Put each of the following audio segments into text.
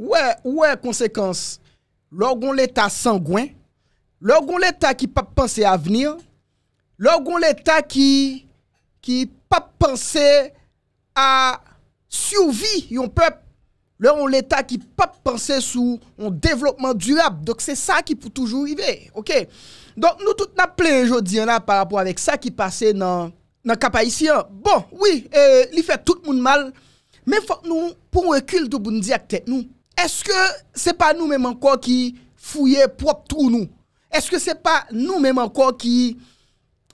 Ouè, ouè konsekans, lor goun leta sangwen, lor goun leta ki pap panse a venir, lor goun leta ki pap panse a souvi yon pep, lor goun leta ki pap panse sou yon devlopman durab, dok se sa ki pou toujou vive, ok. Donk nou tout na plejo diyan la par rapport avek sa ki pase nan kapayisyan. Bon, oui, euh, li fè tout moun mal. Mais faut nous, pour recul nous dire tête nous, est-ce que ce n'est pas nous-mêmes encore qui fouillons propre tout nous? Est-ce que ce n'est pas nous-mêmes encore qui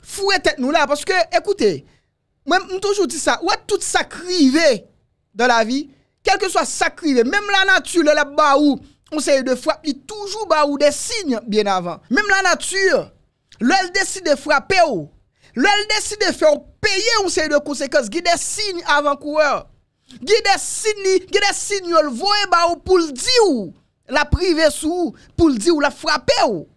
fouillons tête nous là? Parce que, écoutez, moi, dis toujours dit ça, ouais, tout ça dans la vie, quel que soit ça même la nature, là bas on sait de frapper, il toujours bas ou des signes bien avant. Même la nature, elle décide de frapper ou, l'elle décide de faire payer on sait de conséquences, qui des signes avant coureur gen des signes, gen des signaux ba ou pour le dire la privé sou pour le dire ou la frapper ou.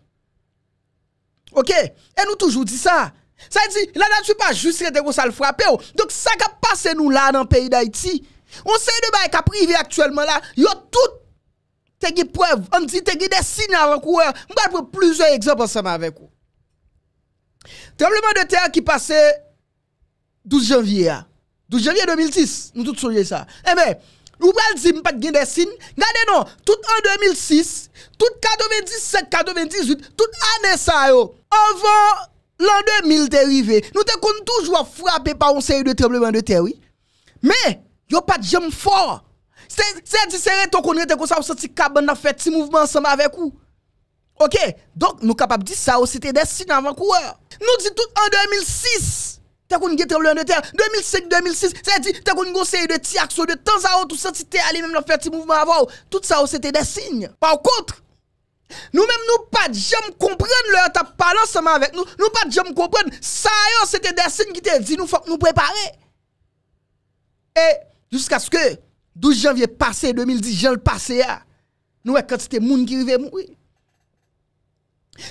OK, et nous toujours dit ça. Ça dit la nature pas juste rete comme ça le frapper ou. Donc ça qui passe nous là dans le pays d'Haïti. On sait de bail qui privé actuellement là, yo tout te gen preuve, on dit te gen des signes avant coureur. Eh, on prendre plusieurs exemples ensemble avec vous. Tremblement de terre qui passait 12 janvier. Ah. Dou jenye 2006, nou tout souje sa Eme, eh nou wèl zim pat gen desin Gade nou, tout an 2006 Tout 97, 98 Tout ane sa yo Avant l'an 2000 te rive Nou te kon toujwa fwrape pa ou se yi de treble Wan de terwi Me, yo pat jem for Se di se re ton konye te konsa ou se ti Kaban na fet ti mouvment saman avek ou Ok, donk nou kapap di sa Ou oh, se te desin avan kou Nou di tout an 2006 En 2006 Te kon gen treblon de ter, 2005-2006, se di te kon gonseri de ti aksou de tan za ou tout sa ti te alem nan fè ti mouvment avou, tout sa ou se te designe. Par kontre, nou men nou pa di jem komprenne lè, ta palan seman vek nou, nou pa di jem komprenne, sa yo se te designe ki te di nou fòk nou prepare. E, jusqu'a skè, 12 janvye pase 2010, jan l'pase ya, ah, nou e kante se te moun ki rive mou.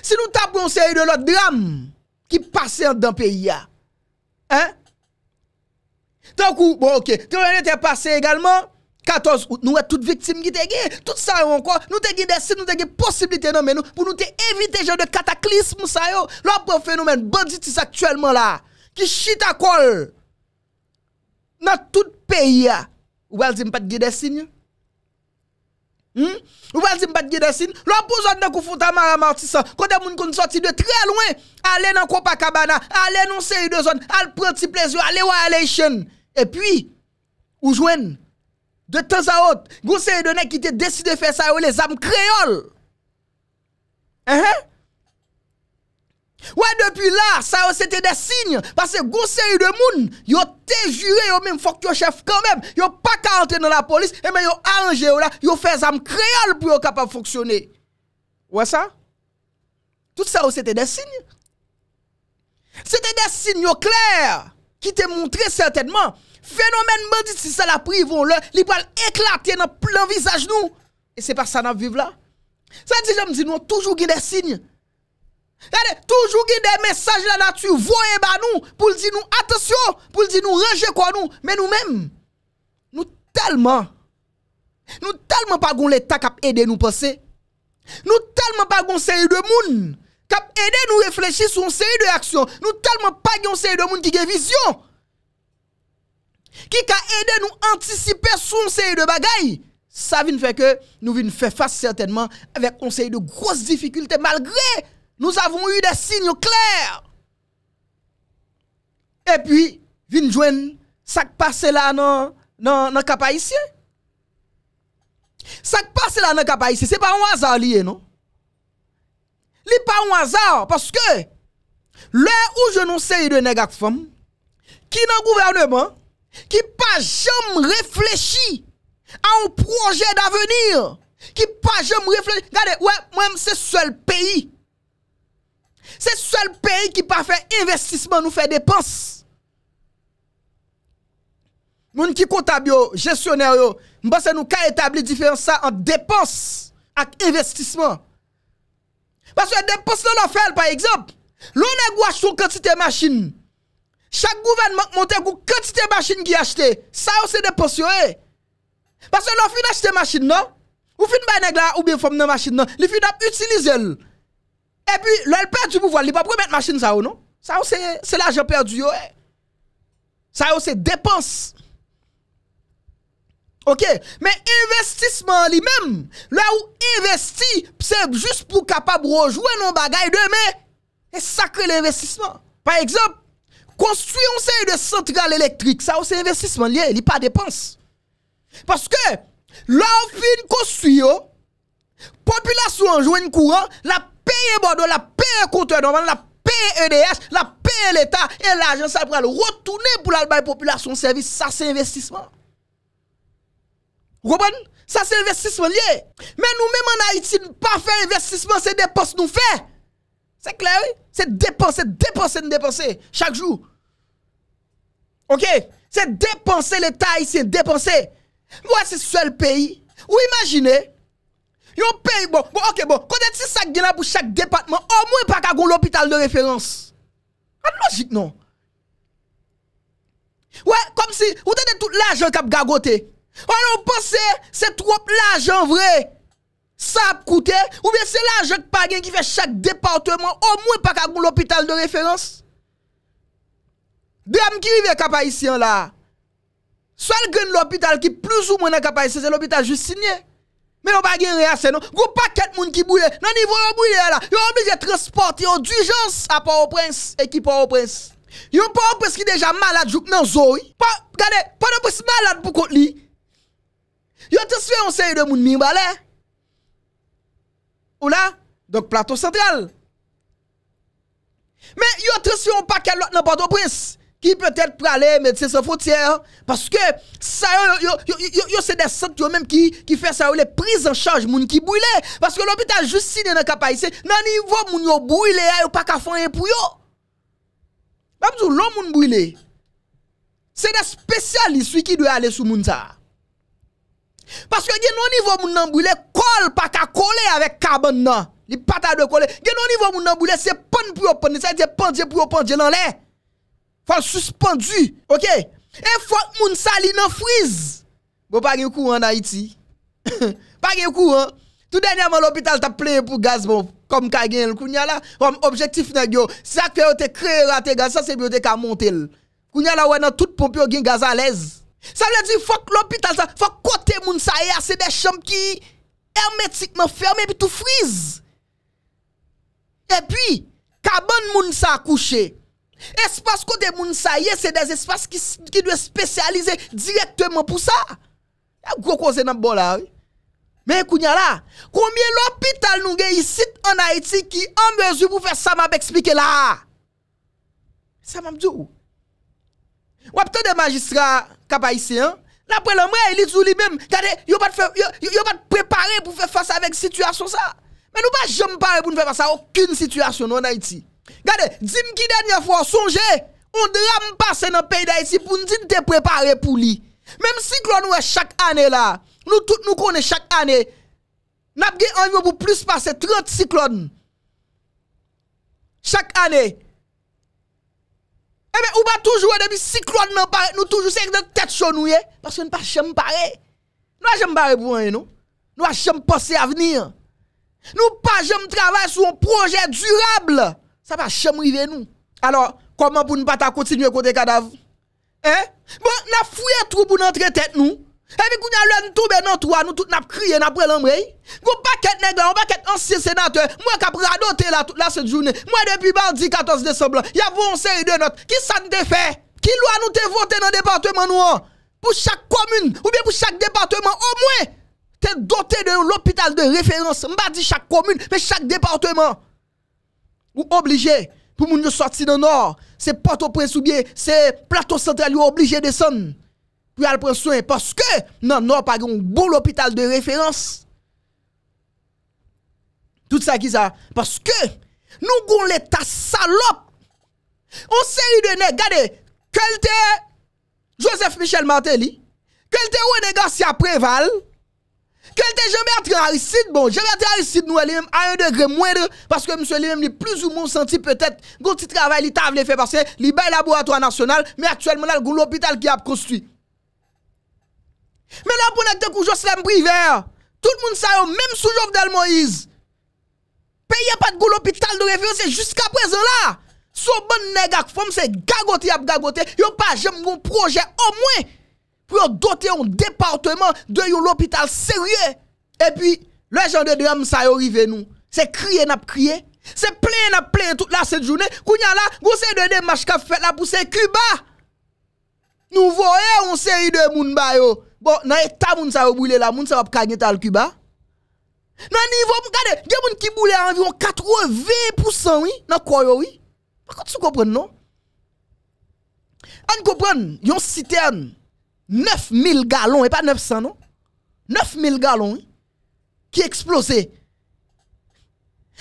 Si nou ta gonseri de lò drame ki pase yon dan peyi ya, ah, Hè? Ton kou, bon, ok. Ton rene te pase egalman. 14, nou e tout vitim ki te ge. Tout sa yo ankon. Nou te ge desi, nou te ge posibilite nan menou. Pou nou te evite jè de kataklism sa yo. Lò pou fenomen banditis aktuelman la. Ki shit akol. Nan tout peyi ya. Ou el zim pat ge desi nyon. Hmm? Ou val zin pat gye desin Loun pou zon de kou foute a man amarti sa Kote moun kon soti de tre lwen A lè nan kopa kabana A lè nan seri de zon A lè prenti plezio A lè wè a lè chen E pwi Ou jwen De tez a ot Goun seri de nek ite desi de fè sa Ou lè zam kreol Ehe Ehe Ouais, depuis là, ça c'était des signes. Parce que grosse série de monde, yo te juré, yo même faut que chef quand même. Yo pas qu'à entrer dans la police, et eh mais ben, yo arrangé là, yo fait zam créole pour yo capable fonctionner. Ouais ça? Tout ça c'était des signes. C'était des signes clairs qui te montré certainement. Phénomène bandit si ça la pris là, il va éclater dans plein visage nous. Et c'est pas ça nous vivons là. Ça dit, je me dis, nous toujours des signes. Yade, toujou ki de mesaj la natu voye ba nou, pou li di nou atasyon, pou li di nou reje kwa nou, me nou menm, nou talman, nou talman pa goun leta kap ede nou pose, nou talman pa goun seyi de moun, kap ede nou reflechi sou seyi de aksyon, nou talman pa goun seyi de moun ki ge vizyon, ki ka ede nou antisipe sou seyi de bagay, sa vin feke nou vin fe fase certainman avek konseyi de grosse difikulte malgre, nous avons eu des signes clairs. Et puis, vin ça qui passe là dans le cap haïtien. Ça qui passe là dans cap Ce n'est pas un hasard lié non. n'est pas un hasard parce que l'heure où je nous sais de nèg femme, qui dans gouvernement qui pas jamais réfléchi à un projet d'avenir, qui pas jamais réfléchi. Regardez, ouais, moi c'est seul pays Se sol peyi ki pa fe investisman nou fe depans. Moun ki kontab yo, jesyoneryo, mbase nou ka etabli diferensa an depans ak investisman. Mbase depans nou la fel, pa ekzamp, lounen gwa chou kati te masin. Chak gouven mante gwo kati te masin ki achte, sa yo se depans yo e. Mbase nou fin achte masin nan, ou fin bay negla ou bin fom nan masin nan, li fin ap utilize el. E pi, lal perdi pou voal, li pa pou met machin sa ou, non? Sa ou se la jan perdi yo, eh? Sa ou se depans. Ok, men investisman li men, la ou investi, se juste pou kapab rojouen nou bagay de, men, e sakre l'investisman. Par exemple, konstuyon se yon de sentral elektrik, sa ou se investisman li, li pa depans. Paske, la ou fin konstuyon, populasyon jouen kouran, la paskou, payer Bordeaux, la payer compteur normal, la payer EDH, la payer l'État, et l'agence ça va retourner pour la population service, ça c'est investissement. Vous comprenez? Ça c'est investissement lié. Mais nous-mêmes en Haïti, pas faire investissement, c'est dépenser nous faire. C'est clair, oui? C'est dépenser, dépenser, dépenser, chaque jour. Ok? C'est dépenser l'État ici, dépenser. Moi, c'est le seul pays. Vous imaginez, Yon pe, bon, bon, ok, bon, konet si sak genan pou chak departman, o mwen pa ka goun l'hôpital de referans. An ah, logik, non? Ouè, kom si, ou tè de tout l'ajan kap gagote. An ou posè, se troup l'ajan vre, sa ap koute, ou mwen se l'ajan pa gen ki fè chak departman, o mwen pa ka goun l'hôpital de referans. Deyam ki vive kapayisyen la? Sòl gen l'hôpital ki plus ou mwen kapayisyen, se l'hôpital jwis sinye. Men yon bagyen re ase nou. Gou paket moun ki bouye. Nan nivou yon bouye la. Yon mwen je transporte yon dujons apor ou prens. Ekipor ou prens. Yon ou prens ki deja malade jouk nan zoi. Pa gade, pa nan prens malade pou kote li. Yon te sfe yon seye de moun mimbalè. Ou la, donk plato sentral. Men yon te sfe yon paket lout nan pato prens. ki petet prale medse se foteye an, paske yo se de sent yo menm ki fe sa yo le priz an chanj moun ki bouyle, paske lopita justine nan kapay se nan nivou moun yo bouyle a yo pa ka fanyen pou yo, mabzou loun moun bouyle, se de spesyalist wik ki dwe ale sou moun ta, paske gen nan nivou moun nan bouyle kol pa ka kole avek karbon nan, gen nan nivou moun nan bouyle se pon pou yo pon, se te pon dje pou yo pon dje nan le, faut suspendu. OK Et faut moun sali nan frise. Bon pas gen courant en Haïti. pas gen courant. Tout dernièrement l'hôpital t'a plein pour gaz bon comme ka gen le kounya la. comme objectif nèg yo ça que yo te créé raté gaz ça c'est bien te ka monter. Kounya la ouais dans toute pompe yo gen gaz à l'aise. Ça veut dire faut que l'hôpital ça faut côté moun sa c'est des chambres qui hermétiquement fermées puis tout frise. Et puis, kabon moun sa couché. Espace côté moun ça c'est des espaces qui, qui doivent spécialiser directement pour ça. Y a gros cause dans bon là. Mais kounya là, combien l'hôpital nous gagne ici en Haïti qui en mesure pour faire ça m'a expliqué là. Ça m'a dit ou. Ou des magistrats cap la D'après le moi, il dit lui-même, il pas pas préparer pour faire face avec situation ça. Mais nous pas jamais pas pour nous faire face à aucune situation en Haïti. Gade, di m ki denye fwa sonje On drame pase nan peyda iti Pou n di te prepare pou li Mem siklon wè chak ane la Nou tout nou kone chak ane Napge ane wè pou plus pase 30 siklon Chak ane Ebe ou ba touj wè e Demi siklon men pare Nou touj wè sek de tete chonou ye Paske nou pa jem pare Nou a jem pare pou ane nou Nou a jem pase avenir Nou pa jem travay sou an proje durable Sa pa chemrive nou. Alors, koman pou nou pata kontinye kote kadav? Eh? Bon, nan fouye trou pou nan tre tet nou? Eh, mi kou nyan loun toube nan trou anou, tout nan ap kriye, nan ap prelambrey? Gou baket neglan, baket ansye senateur, mwen kap pradote la se jounen. Mwen depi ban 10-14 Desemblan, ya bon seri de not. Ki san te fe? Ki lwa nou te vote nan departement nou an? Pou chak komune, ou biye pou chak departement, ou mwen te dote de l'opital de referans, mba di chak komune, pe chak departement. Ou oblige pou moun yo sorti nan or, se pato pre soubye, se plato central yo oblige de son, pou al pre souen, paske nan or pa gen ou goun l'opital de referans. Tout sa ki sa, paske nou goun l'eta salop. On se y dene, gade, kelte Joseph Michel Martelly, kelte ou enega si apreval, Quel est Jean-Bertrand Aristide Bon, Jean-Bertrand Aristide, nous, à un degré de parce que monsieur lui-même, plus ou moins senti peut-être, un petit travail, il t'a fait que il a laboratoire national, mais actuellement, là, il l'hôpital qui a construit. Mais là, pour nous, de Jocelyn Privé, tout le monde sait, même sous Jovenel Moïse, a pas de l'hôpital de référence jusqu'à présent là. Son bon nèg ak femme c'est gagoté il n'y yo pas j'aime mon projet au moins pour doter un département de l'hôpital sérieux. Et puis, le genre de drame, ça arrive nous. C'est crier, n'a crié. C'est plein, n'a plein toute la cette journée. Kounya là, vous de démarche qu'a fait là pour Cuba. Nous voyons une série de moun ba Bon, dans l'état moun ça brûler là, moun ça va gagner Cuba. Nan niveau regardez, il y a moun qui boule environ 80% oui, dans quoi oui. Par contre, tu comprends non? On comprend, yon citerne 9000 galon, e pa 900 non? 9000 galon, ki eksplose.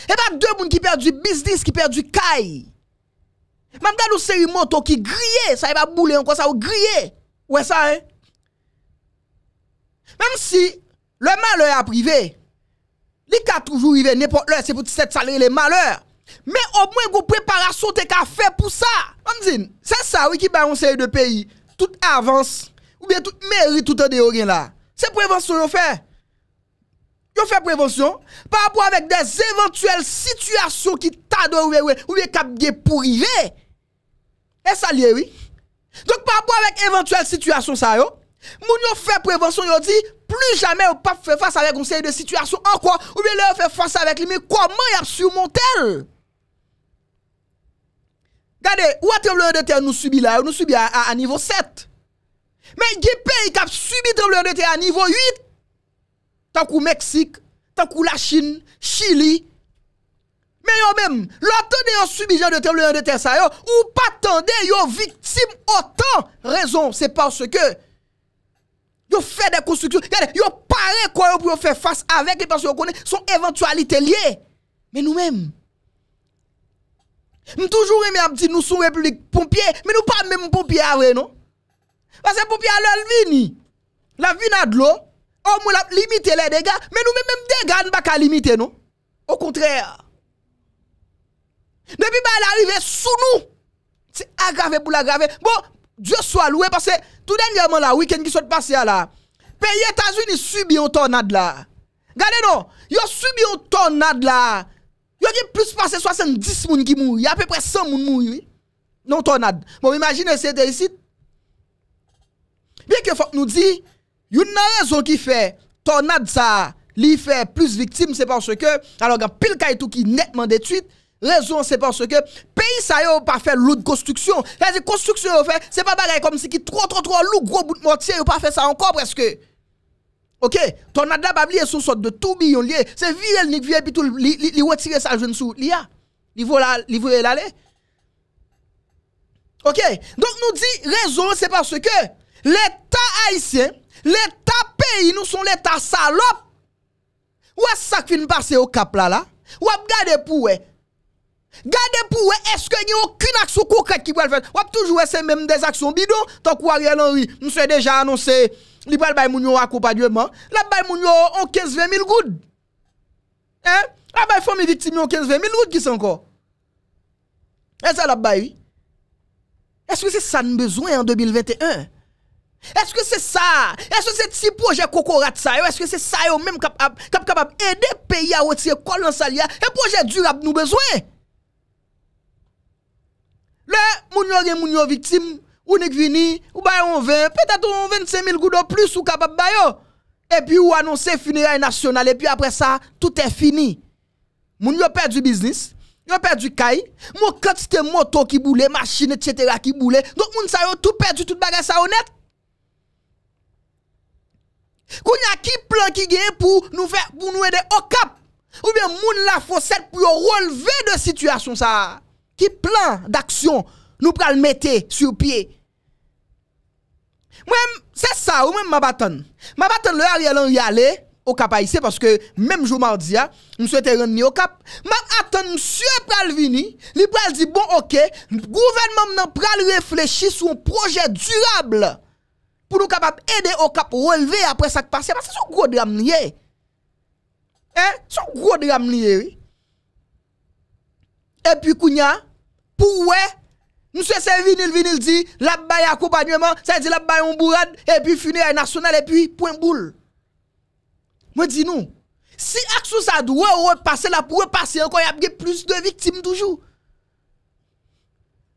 E pa 2 moun ki perde du bisdis, ki perde du kay. Mam dal ou seri moto ki griye, sa e pa boule anko sa ou griye. Ouè sa, hein? Mem si, le malheur aprive. Li ka toujou ive, nepo lè, se pou ti set salè le malheur. Me o mwen go preparasyon te ka fè pou sa. Anzine, se sa ou ki bayon seri de peyi, tout avans. Ou bien mèri tout an de yo gen la. Se prevensyon yo fè. Yo fè prevensyon. Par apou avèk des eventuel situasyon ki tado ou bien kapge pou ive. E sa liye oui. Donk par apou avèk eventuel situasyon sa yo. Moun yo fè prevensyon yo di. Plou jamè ou pa fè fòs avèk onseye de situasyon an kwa. Ou bien le ou fè fòs avèk li. Mè kwa man y ap surmontè. Gade ou atè ou lè de tè nou subi la yo. Nou subi a nivou sete. Men yi pe yi kap subi tremble yon dete a nivou 8 Takou Meksik, takou la Chin, Chili Men yon men, lò tende yon subi jan de tremble yon dete sa yon Ou pa tende yon vitim otan Rezon, se parce ke Yon fè de konstruksyon Yon pare kwa yon pou yon fè fâs avèk Yon pense yon konè son eventualité liè Men nou men M toujou remè ap di nou sou republik pompier Men nou pa mè moun pompier avè ah non Parce que aller à vini. La vie est de l'eau. on limiter les dégâts. Mais nous, même dégâts, nous pas limiter, non. Au contraire. Depuis qu'elle bah, est arrivée sous nous, c'est aggravé pour l'aggraver. Bon, Dieu soit loué parce que tout dernièrement, le week-end qui s'est passé là, pays États-Unis subit un tornade là. Regardez non, ils ont subi un tornade là. y a plus passé 70 personnes qui mourent. Il y a à peu près 100 personnes qui mourent. Non, tornade. Bon, imaginez, c'était ici. Bien que faut nous dit, il une raison qui fait tornade ça, li fait plus victime, c'est parce que, alors, il pile tout qui nettement détruite, raison c'est parce que pays ça yo pas fait de construction c'est-à-dire construction yo fait c'est pas pareil comme si qui trop trop trop lourd gros bout de mortier yo pas fait ça encore presque OK tornade là pas oublier sous sorte de tourbillon lié c'est virer le vie puis tout li, li, li retirer ça jeune sous a, li voilà li voulait l'aller OK donc nous dit raison c'est parce que L'État haïtien, l'État pays, nous sommes l'État salope. Ou est-ce ça de passer au cap là là? Ou garder pour Gardez pour est-ce qu'il n'y a aucune action concrète qui peut le faire? Ou toujours c'est même des actions bidon tant qu'Ariel Henry, nous sommes déjà annoncé, il va le moun accompagnement, la bay moun en 15-20 000 gouttes. Hein? La bay famille victime en 15-20 000 gouttes qui sont encore. Et ça la bay, Est-ce que c'est ça nous besoin en 2021? Eske se sa? Eske se ti proje kokorat sa yo? Eske se sa yo menm kap kapap? Ede peyi a wote se kolansal ya? E proje dur ap nou bezwen? Le, moun yo gen moun yo viktim, unik vini, ou bayon 20, peta tou 25 mil goudo plus ou kapap bayo? E pi ou anonse finiray nasyonal, e pi apre sa, tout e fini. Moun yo perdi biznis, yo perdi kayi, moun katite moto ki boule, masjine tchetera ki boule, donk moun sa yo tout perdi tout bagay sa onet? Koun ya ki plan ki gen pou nou ede okap. Ou bien moun la foset pou yo releve de sityasyon sa. Ki plan d'aksyon nou pral mette sur piye. Mwen, se sa, ou men mabaton. Mabaton lè alè alè okap aise, paske mèm jou mardia, mwen sou ete renne okap. Mwen aton msye pral vini, li pral di bon ok, gouvenman mnen pral reflechi sou proje durable. pou nou kapap ede ou kap releve apre sak pase, apre sa sou gro dram liye. Eh, sa sou gro dram liye, oui. Epi kounya, pou oue, nou se se vinil vinil di, labbay akopanyo man, sa yi di labbay mou mbou rad, epi funi a yi nasyonal, epi pou mboul. Mwen di nou, si aksou sa dou oue oue pase, la pou oue pase, ankon yabge plus de viktim toujou.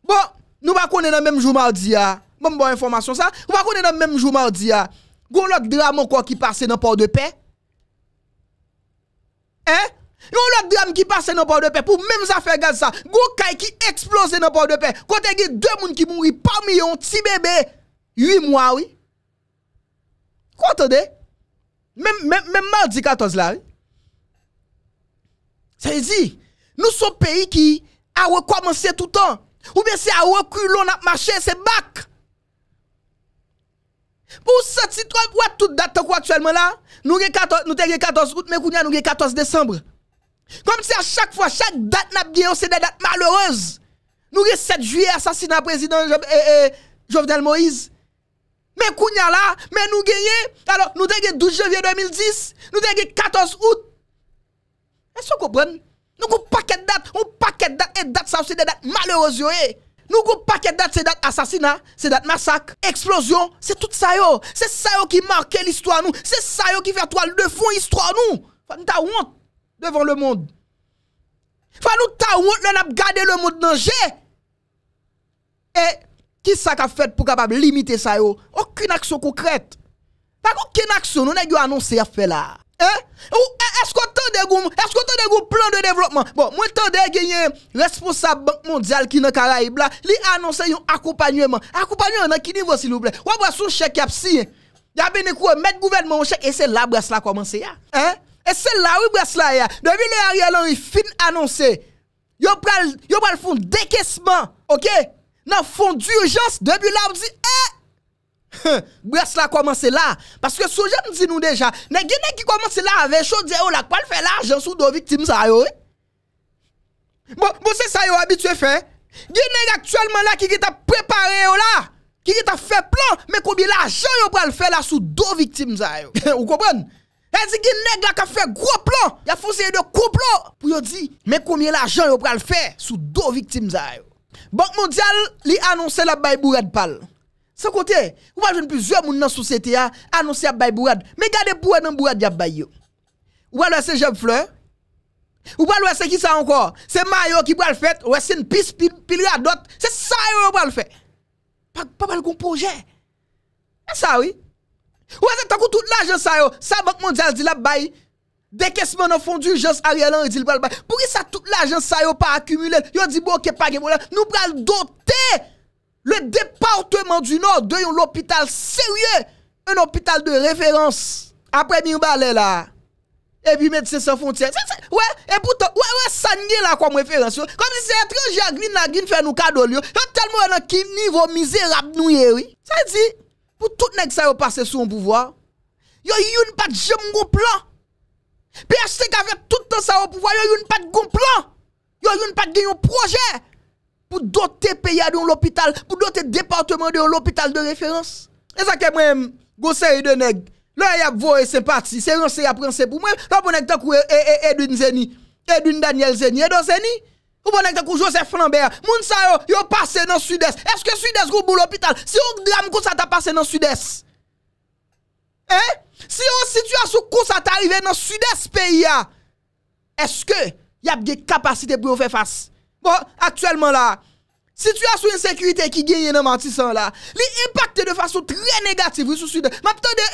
Bon, nou bakounen anmèm jou mardi ya, mwen bon informasyon sa, wakone nan menm jou moun di ya, goun lak dram mwen kwa ki pase nan pouw de pe, eh, goun lak dram ki pase nan pouw de pe pouw menm zafre gaz sa, goun kwa ki eksplose nan pouw de pe, kwa te gey dwen moun ki moun, ki pa mion ti bebe, yi mwa wii, kwa te de, menm moun di katos la, se yi di, nou son peyi ki a wè kwa monsi toutan, ou bè se a wè kou lon ap mache se bak, Pour cette si toute date actuellement là, nous avons 14, 14 août, mais nous avons 14 décembre. Comme si à chaque fois, chaque date n'a bien, c'est des dates malheureuses. Nous avons 7 juillet, assassinat président eh, eh, Jovenel Moïse. Mais Kounya là, mais nous gagnons, alors nous avons 12 janvier 2010, nous avons 14 août. Est-ce que vous comprenez? Nous avons un paquet de dates, un paquet de dates, et dates, ça, des dates malheureuses. Eh. Nou kon paket dat se dat asasina, se dat masak, eksplosyon, se tout sayo. Se sayo ki marke l'histoire nou, se sayo ki fer toal defon histoire nou. Fa nou ta want devan le monde. Fa nou ta want lè nap gade le monde nan jè. E, ki sa ka fèt pou kapab limite sayo? Okin aksyon konkrèt. Pak okin aksyon nou nè gyo anonsè ya fè la. E, ou? est-ce qu'on un plan de développement Bon, moi, t'entends gagner responsable Banque mondiale qui dans Caraïbes là, il annonce un accompagnement. Accompagnement dans quel niveau, s'il vous plaît Ou après son chèque qui y a bien mettre gouvernement en chèque et c'est là que ça commence. Hein? Et c'est là où la là. Depuis le Ariel Henry fin annoncé, yo pral yo pral fond décaissement, OK? Dans fond d'urgence depuis là on dit eh! Bwes bon, bon, la kwa manse la, paske souje mdi nou deja, ne gine ki kwa manse la avey chou di yo la kwa l fe la ajan sou do viktim sa yo. Bo se sa yo abitue fe, gine ki aktuelman la ki ki ta prepare yo la, ki ki ta fe plan, me koubi la ajan yo pral fe la sou do viktim sa yo. Ou kompon? Ezi gine ki la ka fe gro plan, ya fonsi yo de koup lo, pou yo di, me koubi la ajan yo pral fe sou do viktim sa yo. Bank Mondial li anonsen la baybou red pal. Se kote, ou pal jen plusieurs moun nan soucete a, anonsi ap bayi bourad, me gade bourad an bourad yap bayi yo. Ou pal wese jeb fleur, ou pal wese ki sa ankor, se mayo ki pal fet, ou wese npis pil ya dot, se sayo yo pal bon, fet. Pa bal goun proje, an sa wii. Ou wese takou tout la jen sayo, sa bak mondyal di la bayi, dekesman an fondu jens a rialan e di l pal bayi. Pou ki sa tout la jen sayo pa akumule, yo di boke pa gebole, nou pal doti. Le departement du nord de yon l'hôpital serye, yon l'hôpital de referans. Apre mi yon balè la, e bi medse se fontiè. Se se, wè, e bouta, wè wè sanye la kwa mwen referans yo. Kwa mi se etre yon jagnin nagin fè nou kadol yo, yon tel mwen an ki nivou mizè rap nou ye wè. Se se di, pou tout nèk sa yo pase sou yon pouvoi, yo yon pat jem moun goun plan. Pi ya se gavè tout an sa yo pouvoi, yo yon pat goun plan. Yo yon pat gen yon proje. pou dotte peya dou l'hospital, pou dotte departement dou l'hospital de referans. E zake mwen, gwo se yi deneg, lè yap vou e se pati, se yon se yap rense pou mwen, lè pwene kte kou e, e, e, Edwin Zeni, Edwin Daniel Zeni, Edwin Zeni, kwpwene kte kou Joseph Flambert, moun sa yo, yo pase nan suides, eske suides kou bou l'hospital, se yon dram kou sa ta pase nan suides, e, se yon situasyon kou sa ta arrive nan suides peya, eske, yap ge kapasite pou yo fe fasy, Bon, actuellement la Situasyon en sekurite ki genye nan mantisan la Li impacte de fasyon tre negatif Maptan de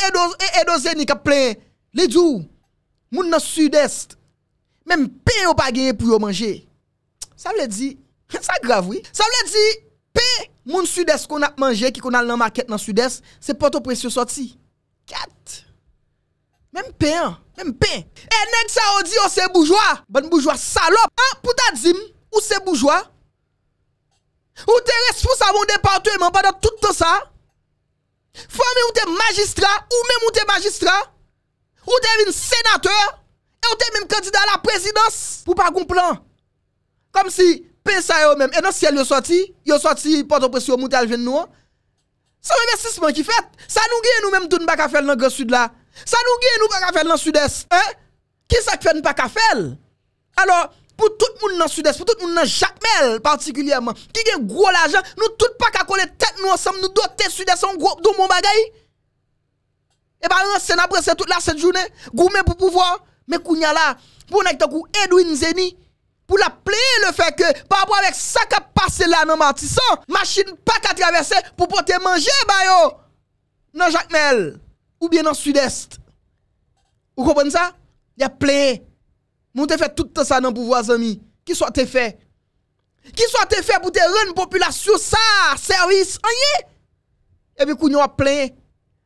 Edozen Ni ka plen Li djou Moun nan sud-est Mem pen ou pa genye pou yo manje Sa vle di Sa vle di pen moun sud-est kon ap manje Ki kon al nan market nan sud-est Se poto presyo soti Katt Mem pen Enek sa odi ou se boujwa Bon boujwa salop An pou ta di m ou se boujwa, ou te respous avonde partouman bada tout to sa, fwame ou te magistra, ou mèm ou te magistra, ou te vin senateur, e ou te mèm kandida la prezidans, pou pa koumplan, kom si pesa non, yo mèm, e nan si el yo soti, yo soti, poto presi yo moutè alven nou, sa mèm e sisman ki fèt, sa nou gè nou mèm tou nou baka fèl nan gè sud la, sa nou gè nou baka fèl nan sud es, eh, ki sa ki fèl nou baka fèl? Alors, pou tout moun nan sud-est, pou tout moun nan Jacquemelle partikulyèman, ki gen gwo l'ajan nou tout pa kakole tèk nou ansam nou do tèk sud-est an gwo doun moun bagay e ba nan sen apresè tout la sèd jounè, gwo mè pou pouvwa mè kou nya la, pou nèk ta kou Edwin Zeni, pou la plè le fèkè, pa apwa vek sa ka pasè la nan matisan, machin pa k atravesè pou pote manjè bayo nan Jacquemelle ou bien nan sud-est ou kopon sa, ya plè Moun te fè tout ta sa nan pou vwa zami, ki sou a te fè? Ki sou a te fè pou te ren populasyon sa, servis, anye? Ebe kou nyon a plenye.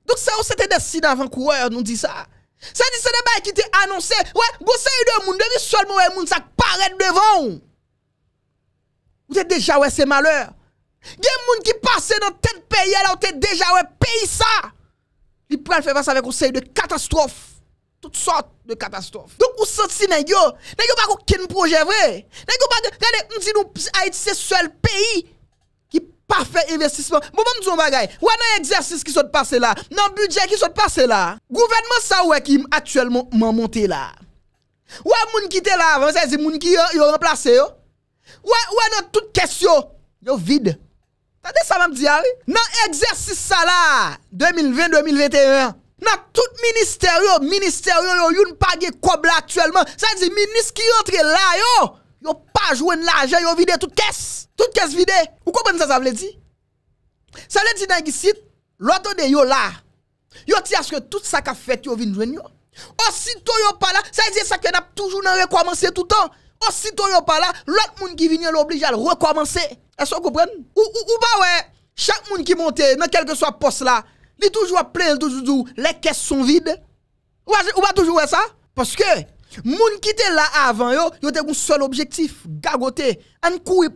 Dok se ou se te deside avan kou wè, nou di sa. Se di se de bè ki te anonsè, wè, gose yu de moun, de mi sol moun wè e moun sa kparet devon. Wè te deja wè se malèr. Gè moun ki pase nan ten peye la, wè te deja wè peyi sa. Li pran fè vwa sa ve gose yu de katastrof. Tout sort de katastrof. Donk ou sot si nè gyo? Nè gyo pa kou ken proje vre? Nè gyo pa gyo gane ndi nou ait se sol peyi ki pa fè investisman. Bon, mwen bon, mwen mzou bagay, wè nan egzersis ki sot pase la, nan budget ki sot pase la, gouvenman sa wè ki atyèlman mwanté la. Wè moun ki te la, mwen mwen se zi moun ki yo yon plase yo. Wè nan tout kèsyo, yo vide. Tade sa mwen mzou ya wè? Nan egzersis sa la, 2020-2021, Na tout minister yo, minister yo yo, yon pa ge kobla aktuelman. Sa yon di, minister ki yon tre la yo, yon pa jwen la ajen, yon vide tout kes. Tout kes vide. Ou kompren sa sa vle di? Sa vle di nan gisit, loto de yon la, yon ti aske tout sa ka fet yon vin jwen yon. Ou sito yon pa la, sa yon di sa ken ap toujou nan rekwamanse toutan. Ou sito yon pa la, lot moun ki vin yon lo oblige al rekwamanse. E so kompren? Ou ba we, chak moun ki monte nan kelke swa pos la, toujours plein, les caisses sont vides. Ou pas toujours ça? Parce que, gens qui était là avant yo, yo un seul objectif, gagoter.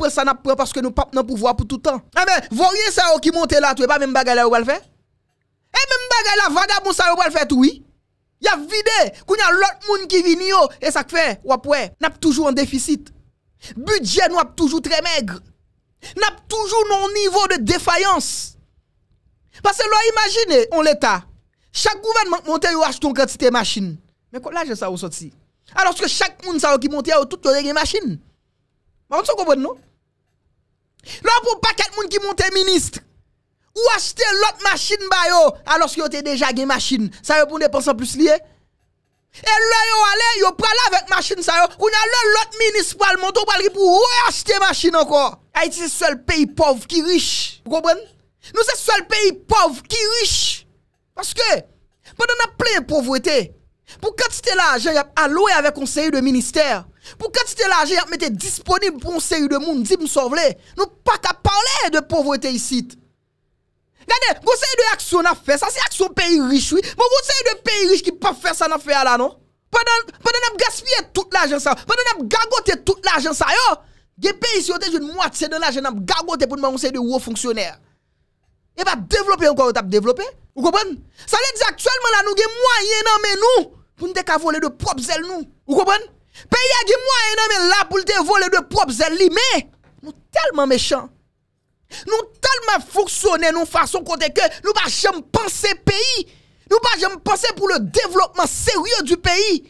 ça n'a pas parce que nous pas le pouvoir pour tout temps. Ah ben, vous voyez ça qui monte là, tu pas même bagarre ou pas le faire. Et eh, même bagarre vagabond ça ou pas le faire tout oui. Y a vidé, Quand y a l'autre monde qui vient et ça fait ou après, n'a toujours en déficit. Budget nous toujours très maigre. N'a toujours non niveau de défaillance. Pase lò imagine, on l'Etat, chak gouven mante yo ashton kwen ti te masin. Mè kon la jè sa ou sot si. A lorske chak moun sa ou ki mante yo, tout yo de gen masin. Mè anso kwen nou? Lò pou pa ket moun ki mante minist, ou ashte lot masin ba yo, a lorske yo te deja gen masin. Sa yo pou depan sa plus liye. E lò yo ale, yo pral avèk masin sa yo, kwen a lò lot minist pral mante, ou pral ki pou ou ashte masin anko. A iti sel pey pov ki rich. Kwen kwen? Nou se sol peyi pov ki rish. Paske, pa dan ap ple pou vwete. Pou katite la, jay ap alowe ave konseyu de minister. Pou katite la, jay ap mete disponible pou konseyu de moun, di m sou vle. Nou pa ka parle de pou vwete yisit. Gade, pou konseyu de aksyon a fe, sa se aksyon peyi rish, mou konseyu de peyi rish ki pa fe sa na fe ala, non? Pa dan ap gaspye tout la jensa, pa dan ap gagote tout la jensa, yo! Ge peyi siote jen mou atse den la jen ap gagote pou nman konseyu de wou fonksyoner. E ba devlope yon kon yon tap devlope. Ou kopon? Sa le di aktuelman la nou ge mwoyen anmen nou. Poun dek a vole de prop zel nou. Ou kopon? Pe yag ge mwoyen anmen la pou lte vole de prop zel li. Me, nou telman mechan. Nou telman foksonen nou fason kote ke. Nou pa jem panse peyi. Nou pa jem panse pou le devlopman seryo du peyi.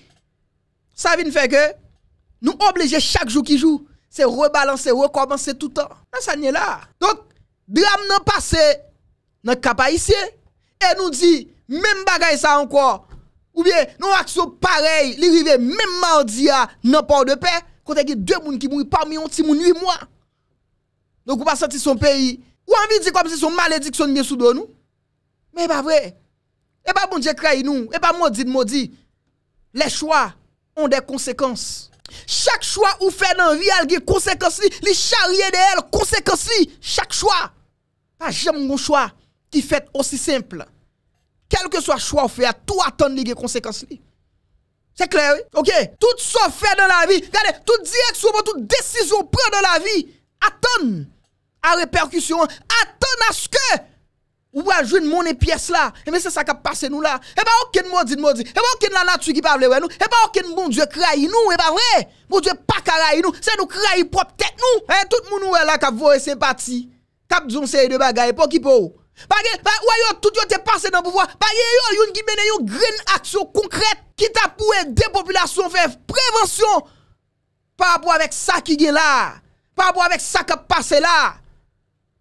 Sa vin feke. Nou obleje chak jou ki jou. Se rebalanse, rekomanse toutan. Sa nye la. Donk, di am nan pase... nan kapa isye, e nou di, men bagay sa anko, ou bien, nou akso parey, li vive men mardi ya, nan pa ou de pe, kote ki dwe moun ki moun, pa ou mi yon ti moun yi mwa, nou kou pa santi son peyi, ou anvi di kom si son maledik son gen sou do nou, men e pa vre, e pa moun diye krayi nou, e pa moudi moudi, le chwa, an de konsekans, chak chwa ou fe nan vial, ge konsekans li, li chariye de el, konsekans li, chak chwa, pa jem moun kon chwa, Ki fèt osi simple, kelke so a chwa ou fè, a tou aton li gen konsekans li. Se kler, ok? Tout so fè de la vi, gade, tout direk soubo, tout desizou pre de la vi, aton, a reperkusyon, aton aske, ou a jwen mounen piyes la, e me se sa kap pase nou la, e pa oken moudi moudi, e pa oken lan atu ki pa vle wè nou, e pa oken moun diwe kra yi nou, e pa vre, moun diwe pakara yi nou, se nou kra yi prop tek nou, e tout moun nou wè la kap vore sempati, kap djon se yi de bagay, e pou ki Ou a yo tout yo te pase nan pouvoi, a yo yon ki mene yon gren aksyon konkret, ki ta pou e depopulasyon fev prevensyon, pa apwa vek sa ki gen la, pa apwa vek sa ke pase la,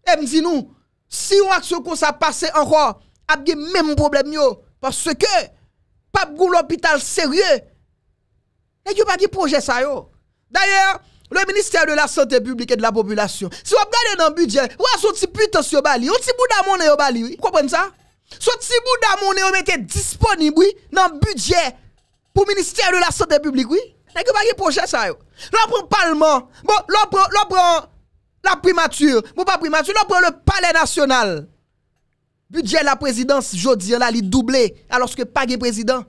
e mzi nou, si yon aksyon kon sa pase ankwa, apge men moun problem yo, parce ke, pap goun l'opital serye, e yo pa di proje sa yo. D'ayor, Le ministère de la Santé publique et de la population. Si vous regardez dans le budget, vous avez un petit putain sur Bali, un petit bout d'amour Bali. Vous comprenez ça? Ce petit bout d'amour vous mettez disponible dans le budget pour le ministère de la Santé publique. Oui? N'est-ce projet ça? L'on prend le Parlement, bon, l'on prend la primature, bon, pas primature, l'on le Palais national. Budget de la présidence, je dis là, il doublé, alors que pas de président.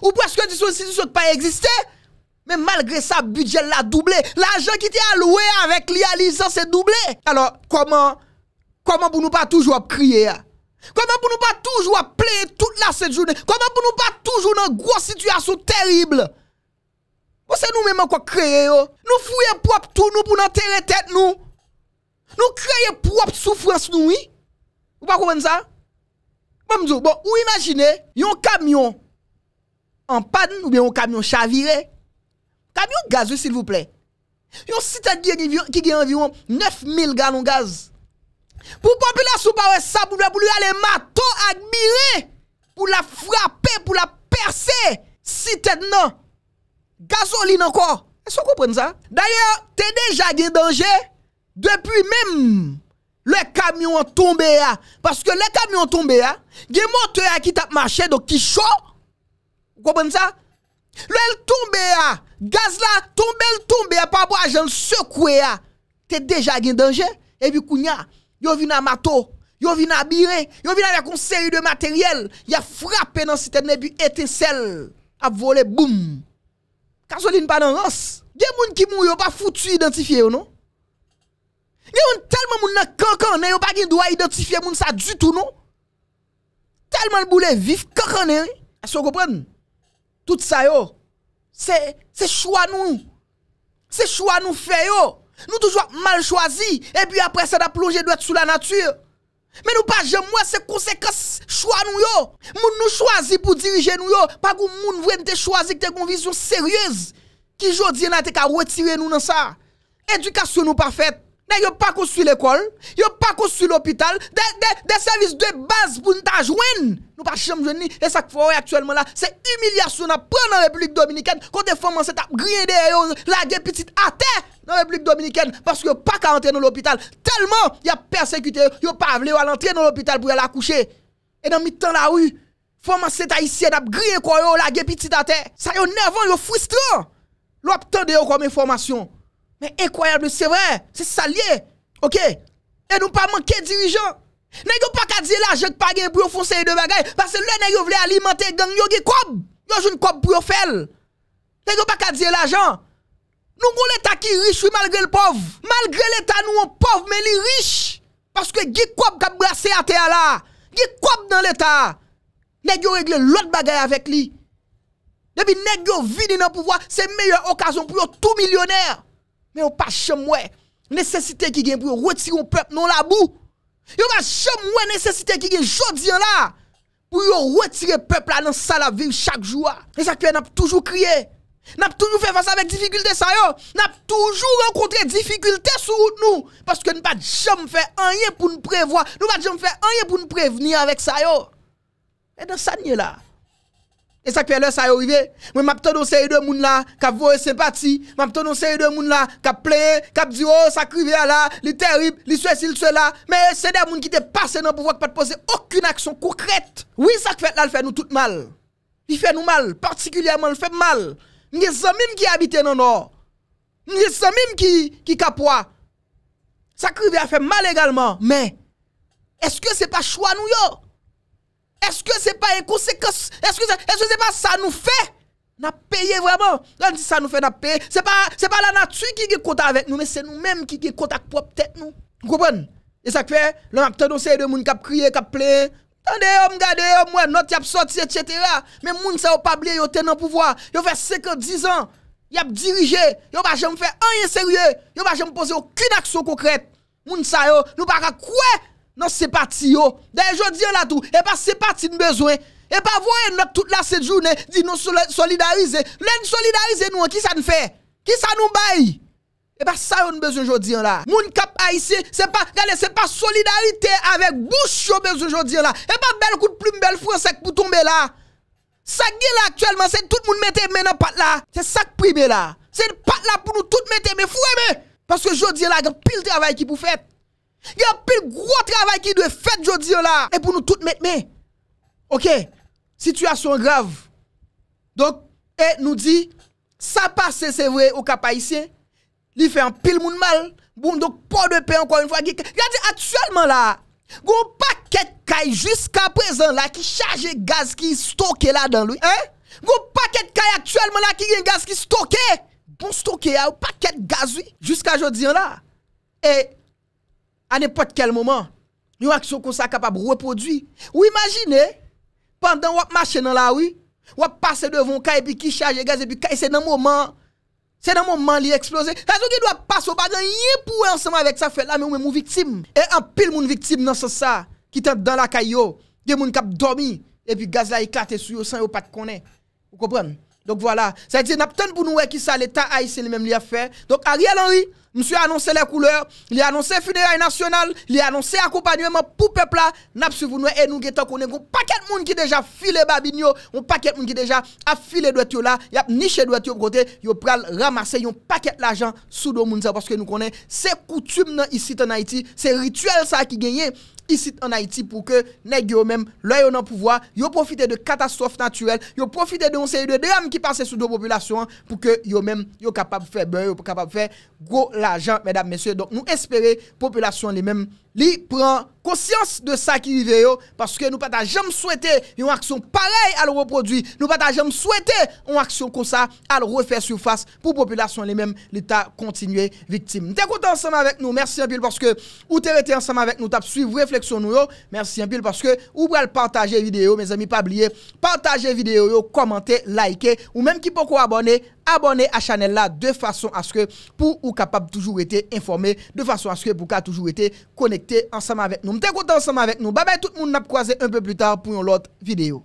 Ou presque que ne n'est pas existé. men malgre sa bidjel la doublé, la jen ki ti alouè avèk li alisan se doublé. Alors, koman, koman pou nou pa toujou ap kriye ya? Koman pou nou pa toujou ap plèye tout la set jounè? Koman pou nou pa toujou nan gros situasyon terrible? Ou se nou mèman kwa kriye yo? Nou fouye pou ap tou nou pou nan tère tèt nou? Nou kriye pou ap soufrans nou yi? Ou pa kouwen sa? Ou imagine, yon kamyon, an pan ou yon kamyon chavirè, Kamyon gazou s'il vous plè. Yon sitèd ki gen environ 9000 galon gaz. Pou papilè sou pa wè sa, pou lè pou lè ale maton ak mirè. Pou la frapè, pou la perse sitèd nan. Gazolini anko. E so komprenn sa? Danyè, te deja gen denje, depuy mèm le kamyon tombe ya. Ah. Paske le kamyon tombe ah. ya, gen monte ya ah, ki tap mache, do ki chò. Komprenn sa? Komprenn sa? Lo el tombe ya, gaz la tombe, el tombe ya, pa bo a jen se kwe ya, te deja gen denje, e bi kounya, yo vina mato, yo vina bire, yo vina vya kon seri de materyel, ya frape nan siten, e bi eten sel, ap vole, boum, kasolin pa nan ross, gen moun ki moun yo pa foutu identifiye ou nou, gen moun telman moun nan kankanen, yo pa gen dwa identifiye moun sa du tout nou, telman moun boule vif, kankanen, asyo gopren? Tout sa yo, se chwa nou, se chwa nou fe yo, nou toujwa mal chwazi, e pi apre se da plonje dwe sou la natuye. Men nou pa jemwe se konsekans chwa nou yo, moun nou chwazi pou dirije nou yo, pa gou moun vwen te chwazi kte konvizyon seryez ki jodi nan te ka wetire nou nan sa, edukasyon nou pa fet. Ne yon pa kon su l'ekol, yon pa kon su l'opital, de servis de baz pou nta jwen. Nou pa chanm jwen ni, e sak fwo yon aktuelman la, se humiliasyon ap pre nan Republik Dominiken, kote fwo man set ap griye de yo lagye pitit ate nan Republik Dominiken, paske yon pa ka antre nou l'opital, telman yon persekute yo, yon pa avle yo al antre nou l'opital pou yon la kouche. E nan mi tan la ou, fwo man set a isye ap griye kwa yo lagye pitit ate. Sa yo nevan, yo fwistran, lwap tan de yo kwa men fwormasyon. Men, ekwoyable, se vre, se salye. Ok, e nou pa manke dirijan. Ne yo pa ka diye la, jek pa gen pou yo fonseye de bagay, parce le ne yo vle alimante gen, yo ge kob. Yo joun kob pou yo fel. Ne yo pa ka diye la, jan. Nou go leta ki riche, malgre l pov. Malgre leta nou an pov, men li riche. Parce ke ge kob kap brase a te ala. Ge kob nan leta. Ne yo regle lot bagay avek li. Ne bi ne yo vide nan pouvoi se meyo okazon pou yo tou milyoner. Mè non yo pa chèm wè nesesite ki gen pou yo wetire ou pep nan la bou. Yo pa chèm wè nesesite ki gen jodi an la pou yo wetire pep la nan sa la vi ou chak jou a. E chak pey nan ap toujou kriye. Nan ap toujou fè fansa avèk difikultè sa yo. Nan ap toujou renkontre difikultè sou nou. Paske nou pa chèm fè anye pou nou prevoa. Nou pa chèm fè anye pou nou preveni avèk sa yo. E dan sa nye la. E sak fè lè sa yò rive, mwen map ton don se yò dè moun oh, la, ka vò e sempati, map ton don se yò dè moun la, ka plè, ka bzirò, sak rive a la, li terib, li sè si lè sè la, mwen sè dè moun ki te pase nan pou wak pa te pose akoun aksyon koukret. Oui, sak fè lè lè fè nou tout mal, lè fè nou mal, partikulyèman lè fè mal, nye zon mim ki abite nan or, nye zon mim ki kapwa. Sak rive a fè mal egalman, men, eske se pa chwa nou yo? Est-ce que c'est pas une conséquence Est-ce que est ce n'est pas ça nous fait N'a payé vraiment. On dit ça nous fait n'a payé. C'est pas c'est pas la nature qui est contact avec nous, mais c'est nous-mêmes qui est contact propre tête nous. Vous comprenez Et ça fait l'on a tant de monde qui crier, qui plein. Attendez, on regarde, on moi notre y sorti etc. Mais moun ça pas oublié, yo dans pouvoir. Yo fait 50 10 ans. Y a dirigé, yo pas jamais fait rien sérieux. Yo pas jamais poser aucune action concrète. Moun ça yo, nous pas quoi Non se pati yo. Dey jodi yo la tou. E pa se pati nou bezwen. E pa voyen nou tout la set jounen. Din nou solidarize. Len solidarize nou. Ki sa nou fe? Ki sa nou bayi? E pa sa yo nou bezwen jodi yo la. Moun kap a yisi. Se pa solidarite avek bouch yo bezwen jodi yo la. E pa bel kout plume bel fwesek pou tombe la. Sak gil aktuelman se tout moun mette men nou pat la. Se sak plume la. Se pat la pou nou tout mette men fweme. Paske jodi yo la. E pa pil travay ki pou fwep. Yon pil gro travay ki dwe fèt jodi yon la E pou nou tout metme Ok Sityasyon grav Dok E nou di Sa pase se vwe ou kapayisyen Li fè an pil moun mal Boum dok pou dwe pe anko yon fwa Yon di aktuelman la Goun paket kay jiska prezan la Ki chaje gaz ki stoke la dan lui Goun paket kay aktuelman la Ki gaz ki stoke Goun stoke ya ou paket gaz lui Jiska jodi yon la E à n'importe quel moment, une action comme ça capable de reproduire. Ou imaginez, pendant que vous marchez dans la rue, vous passez devant un et puis qui charge le gaz et puis c'est dans le moment, c'est dans le moment qui explose. Ça veut dire doit passer au bas pour ensemble avec ça fait là, mais une victime. Et en pile, mon victime dans ce ça, qui est dans la caillou, des gens qui dormi, et puis gaz a éclaté sur eux sans pas de connaître. Vous comprenez? Donc voilà, ça veut dire, nous pour nous qui ça l'État haïtien lui-même a fait. Donc Ariel Henry, M sou anonsè lè kouleur, lè anonsè fideyay nasyonal, lè anonsè akopanyouèman pou pepla, nap souvounwen e nou geta konen kon paket moun ki deja file babi nyo, ou paket moun ki deja afile dwet yo la, yap niche dwet yo kote, yo pral ramase yon paket l'ajan sou do moun sa, paske nou konen se koutoum nan isi tan Haiti, se rituel sa ki genye, se koutoum nan isi tan Haiti, se rituel sa ki genye, ici en Haïti pour que nèg yo même l'œil le pouvoir yo profiter de catastrophes naturelles yo profiter de une série de drames qui passent sous nos populations, hein, pour que yo même yo capable faire beurre yo capable faire gros l'argent mesdames messieurs donc nous espérer population les mêmes li prend conscience de ça qui arrive parce que nous pas jamais souhaité une action pareille à le reproduire nous pas jamais souhaité une action comme ça à le refaire surface pour population les mêmes l'état continuer victime t'es content ensemble avec nous merci un pile parce que ou t'es resté ensemble avec nous t'as suivi réflexion nous merci un pile parce que ou pral partager vidéo mes amis pas oublier partager vidéo commenter liker ou même qui peut abonner abonnez à la chaîne là de façon à ce que pour ou capable toujours être informé, de façon à ce que vous toujours été connecté ensemble avec nous. M'te content ensemble avec nous. Bye bye tout le monde n'a croisé un peu plus tard pour une autre vidéo.